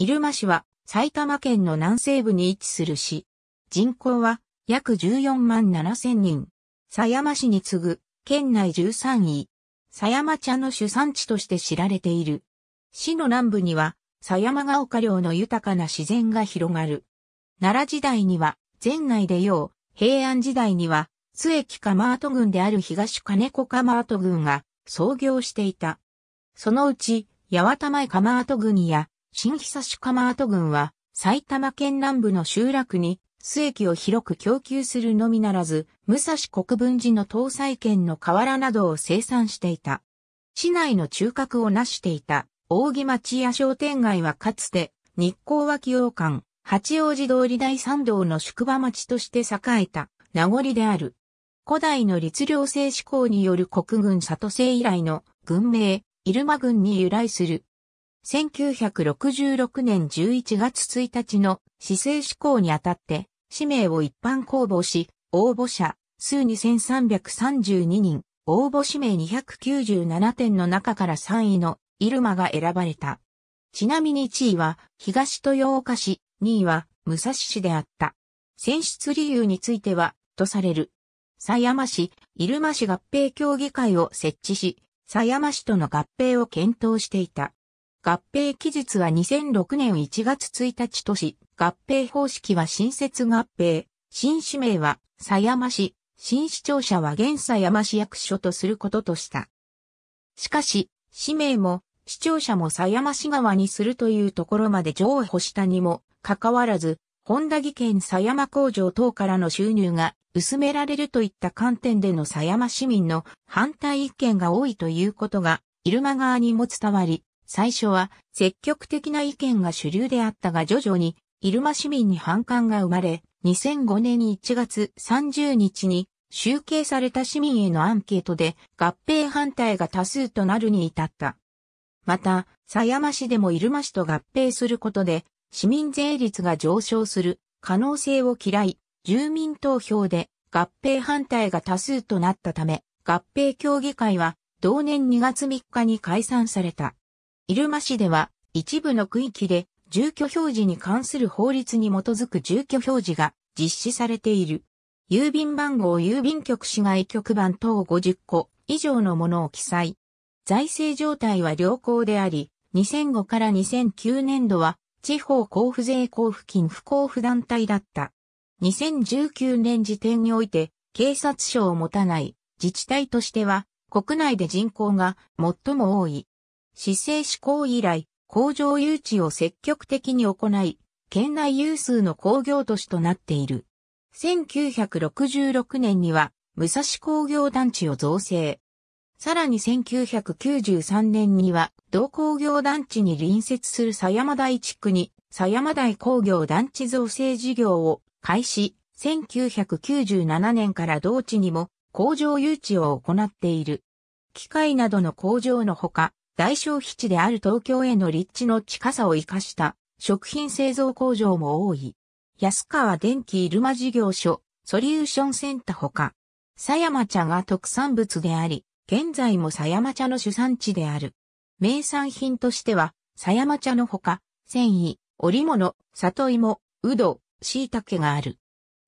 入間市は埼玉県の南西部に位置する市。人口は約14万7千人。狭山市に次ぐ県内13位。狭山茶の主産地として知られている。市の南部には狭山が丘陵の豊かな自然が広がる。奈良時代には前内でよう、平安時代には津駅釜跡郡である東金子釜跡郡が創業していた。そのうち、八幡前釜跡郡や新久主鎌跡群は、埼玉県南部の集落に、須駅を広く供給するのみならず、武蔵国分寺の搭載圏の河原などを生産していた。市内の中核を成していた、扇町や商店街はかつて、日光脇王館、八王子通り大三道の宿場町として栄えた、名残である。古代の律令制志向による国軍里制以来の、軍名、入間軍に由来する、1966年11月1日の市政施行にあたって、氏名を一般公募し、応募者、数2332人、応募氏名297点の中から3位のイルマが選ばれた。ちなみに1位は東豊岡市、2位は武蔵市であった。選出理由については、とされる。狭山市、入間市合併協議会を設置し、狭山市との合併を検討していた。合併期日は2006年1月1日とし、合併方式は新設合併、新市名は狭山市、新市庁舎は現狭山市役所とすることとした。しかし、市名も、市庁舎も狭山市側にするというところまで譲歩したにも、かかわらず、本田技研狭山工場等からの収入が薄められるといった観点での狭山市民の反対意見が多いということが、入間側にも伝わり、最初は積極的な意見が主流であったが徐々に入間市民に反感が生まれ、2005年に1月30日に集計された市民へのアンケートで合併反対が多数となるに至った。また、狭山市でも入間市と合併することで市民税率が上昇する可能性を嫌い、住民投票で合併反対が多数となったため、合併協議会は同年2月3日に解散された。入間市では、一部の区域で、住居表示に関する法律に基づく住居表示が実施されている。郵便番号郵便局市外局番等50個以上のものを記載。財政状態は良好であり、2005から2009年度は地方交付税交付金不交付団体だった。2019年時点において警察署を持たない自治体としては国内で人口が最も多い。市政施行以来、工場誘致を積極的に行い、県内有数の工業都市となっている。1966年には、武蔵工業団地を造成。さらに1993年には、同工業団地に隣接する狭山台地区に、狭山台工業団地造成事業を開始、1997年から同地にも工場誘致を行っている。機械などの工場のほか、大消費地である東京への立地の近さを生かした食品製造工場も多い。安川電機入間事業所、ソリューションセンターほか、狭山茶が特産物であり、現在も狭山茶の主産地である。名産品としては、狭山茶のほか、繊維、織物、里芋、うど、椎茸がある。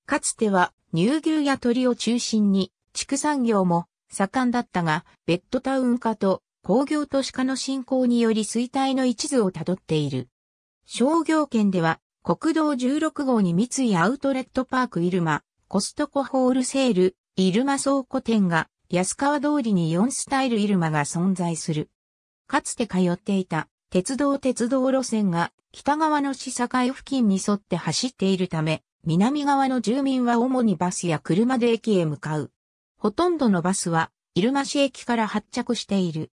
かつては、乳牛や鳥を中心に、畜産業も盛んだったが、ベッドタウン化と工業都市化の進行により衰退の一途をたどっている。商業圏では、国道16号に三井アウトレットパークイルマ、コストコホールセール、イルマ倉庫店が、安川通りに4スタイルイルマが存在する。かつて通っていた、鉄道鉄道路線が、北側の市境付近に沿って走っているため、南側の住民は主にバスや車で駅へ向かう。ほとんどのバスは、入間市駅から発着している。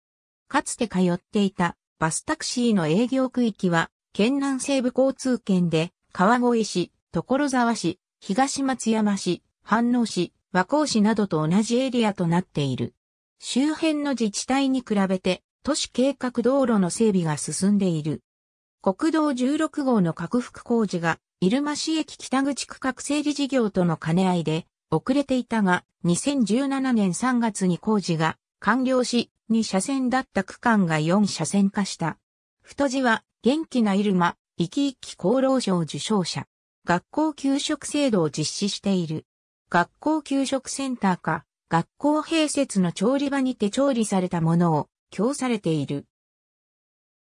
かつて通っていたバスタクシーの営業区域は、県南西部交通圏で、川越市、所沢市、東松山市、飯能市、和光市などと同じエリアとなっている。周辺の自治体に比べて、都市計画道路の整備が進んでいる。国道16号の拡幅工事が、入間市駅北口区画整理事業との兼ね合いで、遅れていたが、2017年3月に工事が完了し、2車線だった区間が4車線化した。太字は、元気なイルマ、生き生き厚労省受賞者。学校給食制度を実施している。学校給食センターか、学校併設の調理場にて調理されたものを供されている。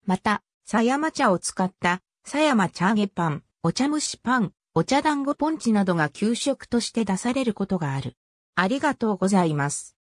また、狭山茶を使った、狭山茶揚げパン、お茶蒸しパン、お茶団子ポンチなどが給食として出されることがある。ありがとうございます。